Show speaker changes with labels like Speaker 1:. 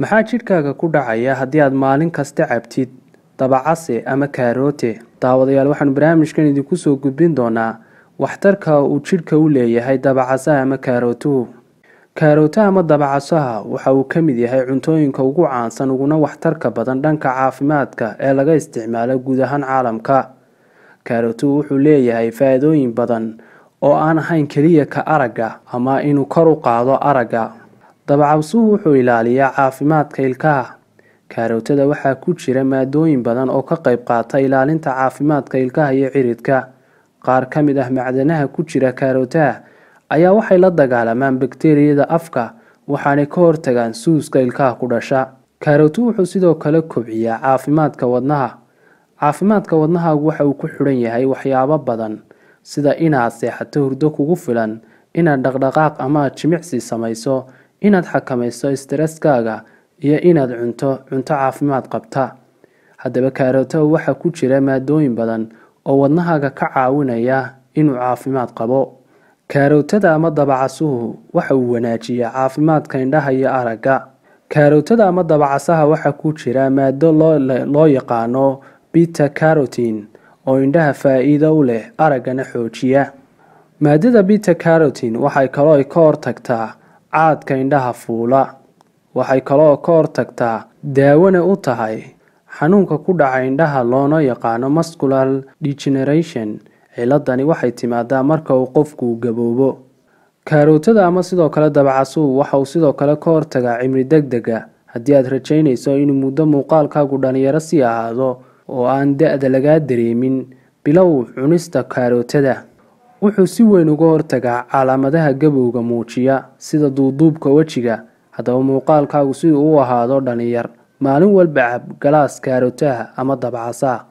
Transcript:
Speaker 1: maxaa jidhkaaga ku dhacaya haddii aad maalin kasta cabtid dabacase eh, ama kaaroote daawadayaal waxaanu barnaamijkan idinku soo gudbin doonaa waxtarka uu jidhka u leeyahay dabacasaha ama kaarootuhu kaarootaha ama dabacasaha waxa uu ka mid yahay cuntooyinka ugu caansan uguna waxtarka badan dhanka caafimaadka ee laga isticmaalo guud ahaan caalamka kaarootuhu wuxuu leeyahay faa-iidooyin badan oo aan ahayn keliya ka aragga ama inuu kor u qaado aragga dabacabsuhu wuxuu ilaaliyaa caafimaadka ilkaha kaarootada waxaa ku jira maadooyin badan oo ka qayb qaata ilaalinta caafimaadka ilkaha iyo ciridka qaar ka mid ah macdanaha ku jira kaarootaha ayaa waxay la dagaalamaan bakteeriyada afka waxaanay ka hortagaan suuska ilkaha ku dhasha kaarootu wuxuu sidoo kale kobciyaa caafimaadka wadnaha caafimaadka wadnahaagu waxa uu ku xidhan yahay waxyaabo badan sida inaad seexato hurdo kugu filan inaad dhaqdhaqaaq ama jimicsi samayso inaad xakamayso streskaaga iyo inaad cunto cunto caafimaad qabta haddaba kaarooto waxaa ku jira maadooyin badan oo wadnahaaga ka caawinaya inuu caafimaad qabo kaarowtada ama dabacasuhu waxa uu wanaajiyaa caafimaadka indhaha iyo aragga kaarootada ama dabacasaha waxaa ku jira maado loo yaqaano bita carotin oo indhaha faa-iido u leh araggana xoojiya maadada bita carotin waxay kaloo ka hortagtaa caadka indhaha fuula waxay kaloo ka hortagtaa daawana u tahay xanuunka ku dhaca indhaha loona yaqaano mascular degeneration ciladani waxay timaadaa marka uu qofku gaboobo kaarootada ama sidoo kale dabacasu waxa uu sidoo kale ka hortagaa cimri deg dega haddii aad rajaynayso inuu muddo muuqaalkaagu dhalinyaro sii ahaado oo aan da-da lagaa dareemin bilow cunista kaarootada wuxuu si weyn uga hortagaa calaamadaha gabowga muujiya sida duuduubka wejiga haddaba muuqaalkaagu siduu u ahaado dhalinyar maalin walba cab galaas kaarotaha ama dabcasaha